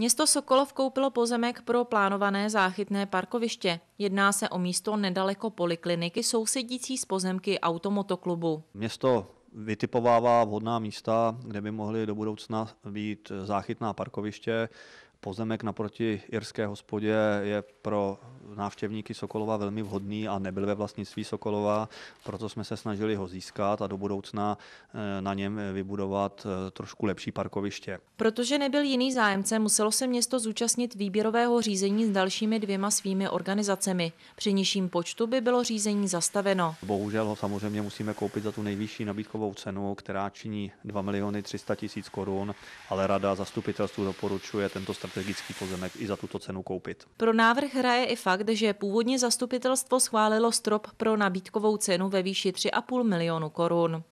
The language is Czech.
Město Sokolov koupilo pozemek pro plánované záchytné parkoviště. Jedná se o místo nedaleko polikliniky sousedící s pozemky automotoklubu. Město vytipovává vhodná místa, kde by mohly do budoucna být záchytná parkoviště. Pozemek naproti Irské hospodě je pro návštěvníky Sokolova velmi vhodný a nebyl ve vlastnictví Sokolova, proto jsme se snažili ho získat a do budoucna eh, na něm vybudovat eh, trošku lepší parkoviště. Protože nebyl jiný zájemce, muselo se město zúčastnit výběrového řízení s dalšími dvěma svými organizacemi. Při nižším počtu by bylo řízení zastaveno. Bohužel ho samozřejmě musíme koupit za tu nejvyšší nabídkovou cenu, která činí 2 miliony 300 tisíc korun, ale rada zastupitelstvu doporučuje tento strategický pozemek i za tuto cenu koupit. Pro návrh hraje i fakt, fakt, že původně zastupitelstvo schválilo strop pro nabídkovou cenu ve výši 3,5 milionu korun.